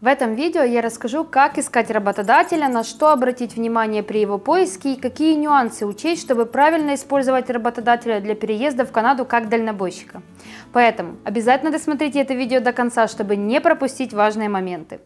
В этом видео я расскажу, как искать работодателя, на что обратить внимание при его поиске и какие нюансы учесть, чтобы правильно использовать работодателя для переезда в Канаду как дальнобойщика. Поэтому обязательно досмотрите это видео до конца, чтобы не пропустить важные моменты.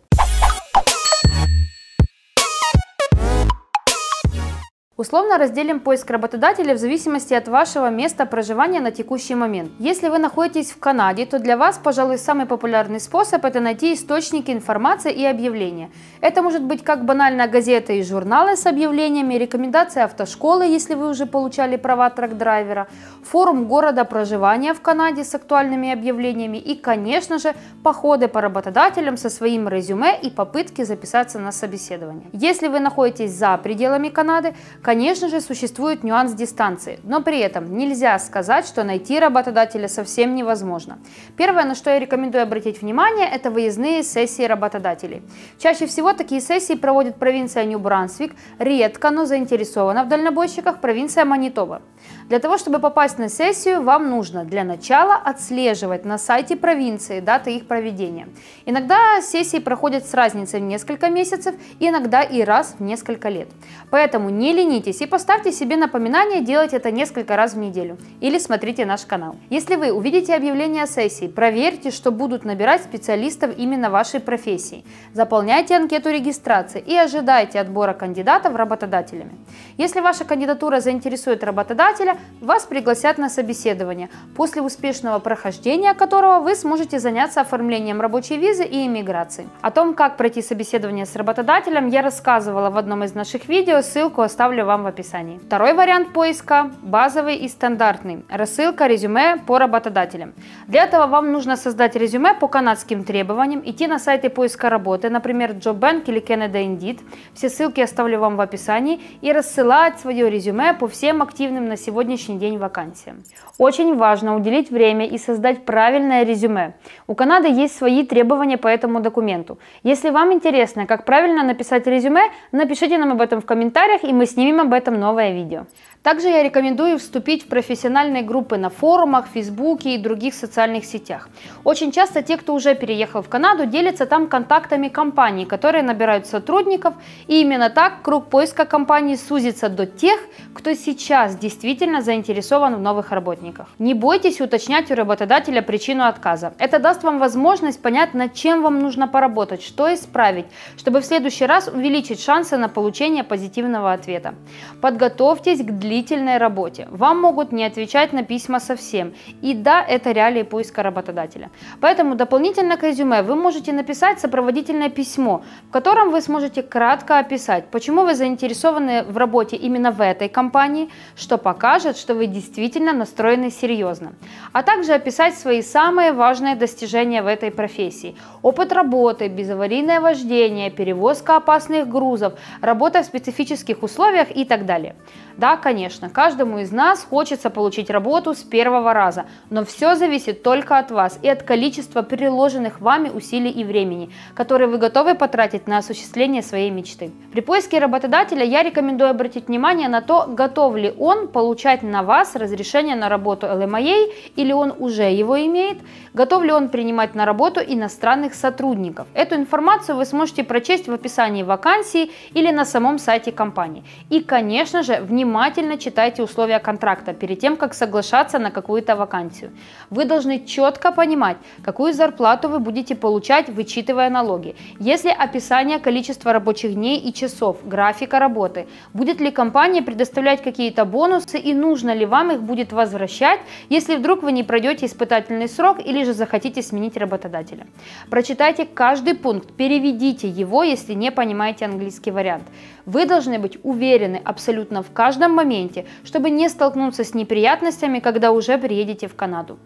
Условно разделим поиск работодателя в зависимости от вашего места проживания на текущий момент. Если вы находитесь в Канаде, то для вас, пожалуй, самый популярный способ – это найти источники информации и объявления. Это может быть как банальная газета и журналы с объявлениями, рекомендации автошколы, если вы уже получали права трак-драйвера, форум города проживания в Канаде с актуальными объявлениями и, конечно же, походы по работодателям со своим резюме и попытки записаться на собеседование. Если вы находитесь за пределами Канады, конечно, Конечно же, существует нюанс дистанции, но при этом нельзя сказать, что найти работодателя совсем невозможно. Первое, на что я рекомендую обратить внимание, это выездные сессии работодателей. Чаще всего такие сессии проводит провинция Нью-Брансвик, редко, но заинтересована в дальнобойщиках провинция Манитоба. Для того, чтобы попасть на сессию, вам нужно для начала отслеживать на сайте провинции даты их проведения. Иногда сессии проходят с разницей в несколько месяцев, иногда и раз в несколько лет. Поэтому не ленитесь Отдохните и поставьте себе напоминание делать это несколько раз в неделю или смотрите наш канал. Если вы увидите объявление о сессии, проверьте, что будут набирать специалистов именно вашей профессии. Заполняйте анкету регистрации и ожидайте отбора кандидатов работодателями. Если ваша кандидатура заинтересует работодателя, вас пригласят на собеседование, после успешного прохождения которого вы сможете заняться оформлением рабочей визы и иммиграцией. О том, как пройти собеседование с работодателем, я рассказывала в одном из наших видео, ссылку оставлю оставлю вам в описании. Второй вариант поиска – базовый и стандартный. Рассылка резюме по работодателям. Для этого вам нужно создать резюме по канадским требованиям, идти на сайты поиска работы, например, JobBank или Canada Indeed. Все ссылки оставлю вам в описании и рассылать свое резюме по всем активным на сегодняшний день вакансиям. Очень важно уделить время и создать правильное резюме. У Канады есть свои требования по этому документу. Если вам интересно, как правильно написать резюме, напишите нам об этом в комментариях, и мы снимем Снимем об этом новое видео. Также я рекомендую вступить в профессиональные группы на форумах, фейсбуке и других социальных сетях. Очень часто те, кто уже переехал в Канаду, делятся там контактами компаний, которые набирают сотрудников, и именно так круг поиска компаний сузится до тех, кто сейчас действительно заинтересован в новых работниках. Не бойтесь уточнять у работодателя причину отказа. Это даст вам возможность понять, над чем вам нужно поработать, что исправить, чтобы в следующий раз увеличить шансы на получение позитивного ответа. Подготовьтесь к длительной работе. Вам могут не отвечать на письма совсем. И да, это реалии поиска работодателя. Поэтому дополнительно к резюме вы можете написать сопроводительное письмо, в котором вы сможете кратко описать, почему вы заинтересованы в работе именно в этой компании, что покажет, что вы действительно настроены серьезно. А также описать свои самые важные достижения в этой профессии. Опыт работы, безаварийное вождение, перевозка опасных грузов, работа в специфических условиях и так далее. Да, конечно, каждому из нас хочется получить работу с первого раза, но все зависит только от вас и от количества приложенных вами усилий и времени, которые вы готовы потратить на осуществление своей мечты. При поиске работодателя я рекомендую обратить внимание на то, готов ли он получать на вас разрешение на работу LMIA или он уже его имеет, готов ли он принимать на работу иностранных сотрудников. Эту информацию вы сможете прочесть в описании вакансии или на самом сайте компании. И, конечно же, внимательно читайте условия контракта перед тем, как соглашаться на какую-то вакансию. Вы должны четко понимать, какую зарплату вы будете получать, вычитывая налоги. Если описание количества рабочих дней и часов, графика работы, будет ли компания предоставлять какие-то бонусы и нужно ли вам их будет возвращать, если вдруг вы не пройдете испытательный срок или же захотите сменить работодателя. Прочитайте каждый пункт, переведите его, если не понимаете английский вариант. Вы должны быть уверены, уверены абсолютно в каждом моменте, чтобы не столкнуться с неприятностями, когда уже приедете в Канаду.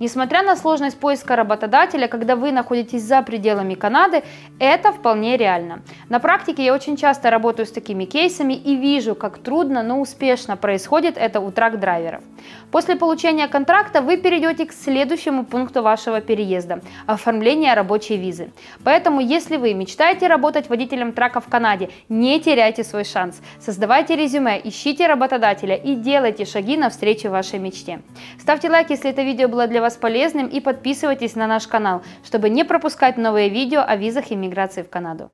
Несмотря на сложность поиска работодателя, когда вы находитесь за пределами Канады, это вполне реально. На практике я очень часто работаю с такими кейсами и вижу, как трудно, но успешно происходит это у трак-драйверов. После получения контракта вы перейдете к следующему пункту вашего переезда – оформление рабочей визы. Поэтому, если вы мечтаете работать водителем трака в Канаде, не теряйте свой шанс. Создавайте Создавайте резюме, ищите работодателя и делайте шаги навстречу вашей мечте. Ставьте лайк, если это видео было для вас полезным и подписывайтесь на наш канал, чтобы не пропускать новые видео о визах и миграции в Канаду.